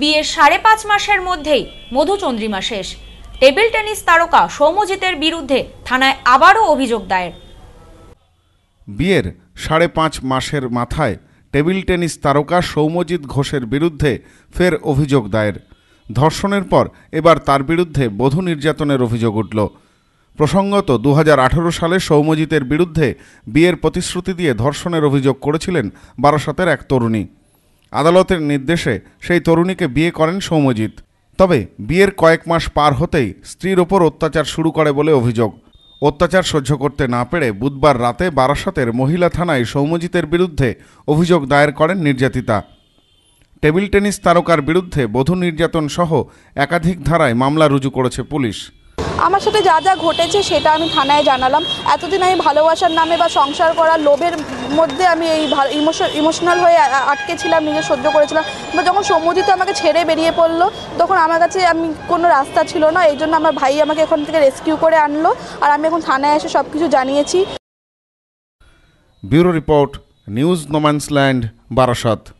বিয়ের সাড়ে পাঁচ মাসের মধ্যেই মধুচন্দ্রিমা শেষ টেবিল টেনিস তারকা সৌমজিতের বিরুদ্ধে থানায় আবারও অভিযোগ দায়ের বিয়ের সাড়ে পাঁচ মাসের মাথায় টেবিল টেনিস তারকা সৌমজিৎ ঘোষের বিরুদ্ধে ফের অভিযোগ দায়ের ধর্ষণের পর এবার তার বিরুদ্ধে বধূ নির্যাতনের অভিযোগ উঠল প্রসঙ্গত দু সালে সৌমজিতের বিরুদ্ধে বিয়ের প্রতিশ্রুতি দিয়ে ধর্ষণের অভিযোগ করেছিলেন বারাসতের এক তরুণী আদালতের নির্দেশে সেই তরুণীকে বিয়ে করেন সৌম্যজিৎ তবে বিয়ের কয়েক মাস পার হতেই স্ত্রীর ওপর অত্যাচার শুরু করে বলে অভিযোগ অত্যাচার সহ্য করতে না পেরে বুধবার রাতে বারাসতের মহিলা থানায় সৌম্যজিতের বিরুদ্ধে অভিযোগ দায়ের করেন নির্যাতিতা টেবিল টেনিস তারকার বিরুদ্ধে বধূ নির্যাতন সহ একাধিক ধারায় মামলা রুজু করেছে পুলিশ আমার সাথে যা যা ঘটেছে সেটা আমি থানায় জানালাম এতদিন আমি ভালোবাসার নামে বা সংসার করার লোভের মধ্যে আমি এই ইমোশনাল হয়ে আটকেছিলাম নিজে সহ্য করেছিলাম বা যখন সমুদিত আমাকে ছেড়ে বেরিয়ে পড়লো তখন আমার কাছে আমি কোনো রাস্তা ছিল না এই জন্য আমার ভাই আমাকে এখান থেকে রেস্কিউ করে আনলো আর আমি এখন থানায় এসে সব কিছু জানিয়েছি bureau report news no man's land Barasat